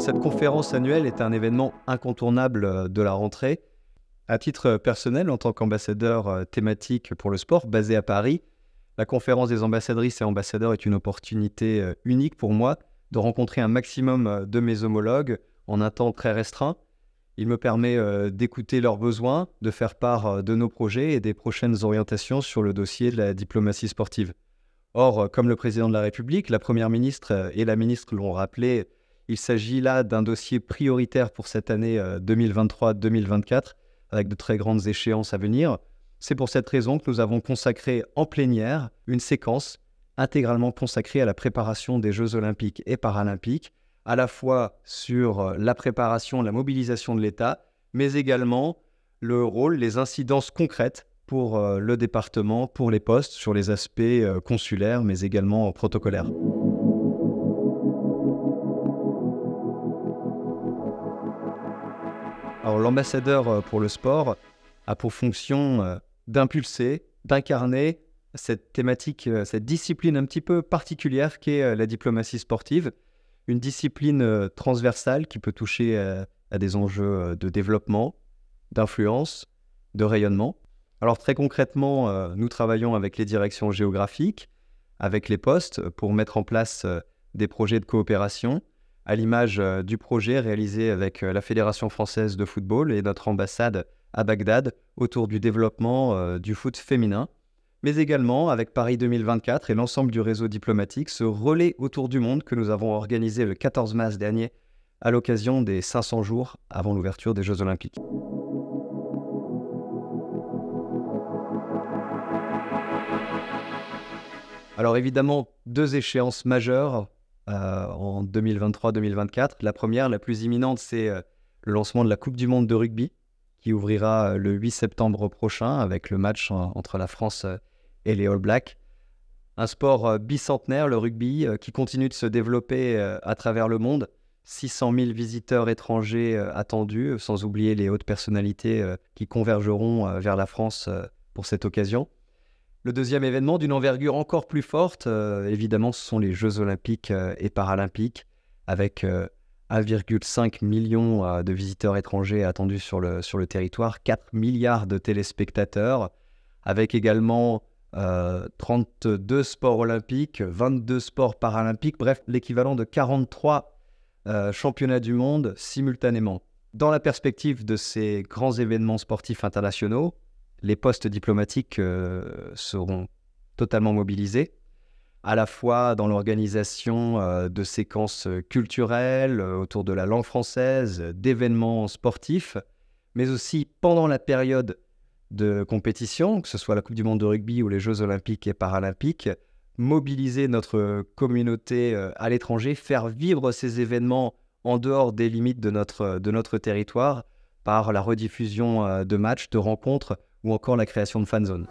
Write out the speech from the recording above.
cette conférence annuelle est un événement incontournable euh, de la rentrée. À titre personnel, en tant qu'ambassadeur euh, thématique pour le sport basé à Paris, la conférence des ambassadrices et ambassadeurs est une opportunité euh, unique pour moi de rencontrer un maximum de mes homologues en un temps très restreint. Il me permet d'écouter leurs besoins, de faire part de nos projets et des prochaines orientations sur le dossier de la diplomatie sportive. Or, comme le président de la République, la Première ministre et la ministre l'ont rappelé il s'agit là d'un dossier prioritaire pour cette année 2023-2024, euh, avec de très grandes échéances à venir. C'est pour cette raison que nous avons consacré en plénière une séquence intégralement consacrée à la préparation des Jeux olympiques et paralympiques, à la fois sur euh, la préparation, la mobilisation de l'État, mais également le rôle, les incidences concrètes pour euh, le département, pour les postes, sur les aspects consulaires, mais également protocolaires. l'ambassadeur euh, pour le sport a pour fonction euh, d'impulser, d'incarner cette thématique, euh, cette discipline un petit peu particulière qu'est la diplomatie sportive, une discipline transversale qui peut toucher à des enjeux de développement, d'influence, de rayonnement. Alors très concrètement, nous travaillons avec les directions géographiques, avec les postes pour mettre en place des projets de coopération, à l'image euh, du projet réalisé avec euh, la Fédération française de football et notre ambassade à Bagdad autour du développement euh, du foot féminin, mais également avec Paris 2024 et l'ensemble du réseau diplomatique, ce relais autour du monde que nous avons organisé le 14 mars dernier à l'occasion des 500 jours avant l'ouverture des Jeux olympiques. Alors évidemment, deux échéances majeures euh, en 2023-2024. La première, la plus imminente, c'est euh, le lancement de la Coupe du Monde de rugby qui ouvrira euh, le 8 septembre prochain avec le match entre la France et les All Blacks. Un sport bicentenaire, le rugby, qui continue de se développer à travers le monde. 600 000 visiteurs étrangers attendus, sans oublier les hautes personnalités qui convergeront vers la France pour cette occasion. Le deuxième événement d'une envergure encore plus forte, euh, évidemment, ce sont les Jeux olympiques euh, et paralympiques, avec 1,5 euh, million de visiteurs étrangers attendus sur le, sur le territoire, 4 milliards de téléspectateurs, avec également 32 sports olympiques, 22 sports paralympiques, bref, l'équivalent de 43 championnats du monde simultanément. Dans la perspective de ces grands événements sportifs internationaux, les postes diplomatiques euh, seront totalement mobilisés, à la fois dans l'organisation euh, de séquences euh, culturelles autour de la langue française, d'événements sportifs, mais aussi pendant la période de compétition, que ce soit la Coupe du Monde de rugby ou les Jeux olympiques et paralympiques, mobiliser notre communauté à l'étranger, faire vivre ces événements en dehors des limites de notre, de notre territoire par la rediffusion de matchs, de rencontres ou encore la création de fanzones.